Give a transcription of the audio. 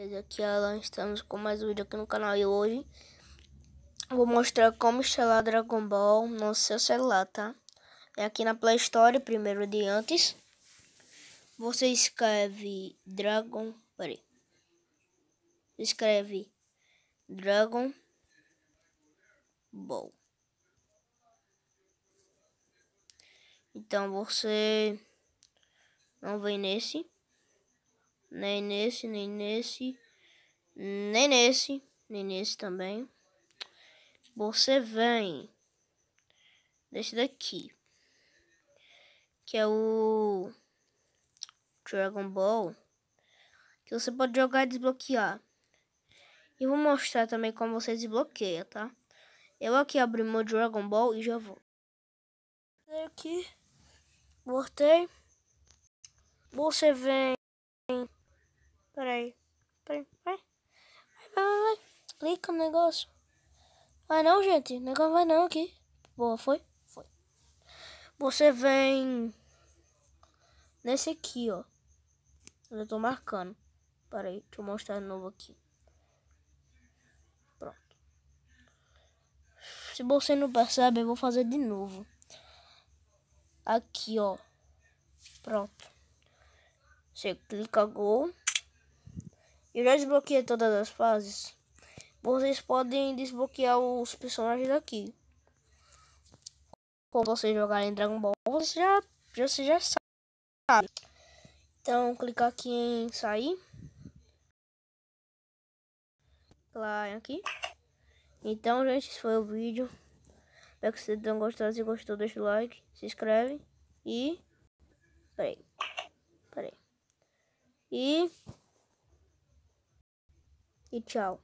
Beleza, aqui é Alan, estamos com mais um vídeo aqui no canal e hoje vou mostrar como instalar Dragon Ball no seu celular, tá? É aqui na Play Store, primeiro de antes. Você escreve Dragon, peraí. Escreve Dragon Ball. Então você não vem nesse nem nesse, nem nesse, nem nesse, nem nesse também. Você vem desse daqui, que é o Dragon Ball, que você pode jogar e desbloquear. E vou mostrar também como você desbloqueia, tá? Eu aqui abri meu Dragon Ball e já vou. Aqui, voltei. Você vem Vai. Vai, vai, vai. Clica no negócio. Vai não, gente. O negócio vai não aqui. Boa, foi? Foi. Você vem... Nesse aqui, ó. Eu tô marcando. Pera aí, deixa eu mostrar de novo aqui. Pronto. Se você não percebe, eu vou fazer de novo. Aqui, ó. Pronto. Você clica gol. E já desbloqueei todas as fases. Vocês podem desbloquear os personagens aqui. Quando vocês jogarem Dragon Ball, você já, você já sabe. Então, clicar aqui em sair. Lá aqui. Então, gente, esse foi o vídeo. Espero que vocês tenham gostado. Se gostou, deixa o like, se inscreve e... Peraí. Peraí. E e tchau.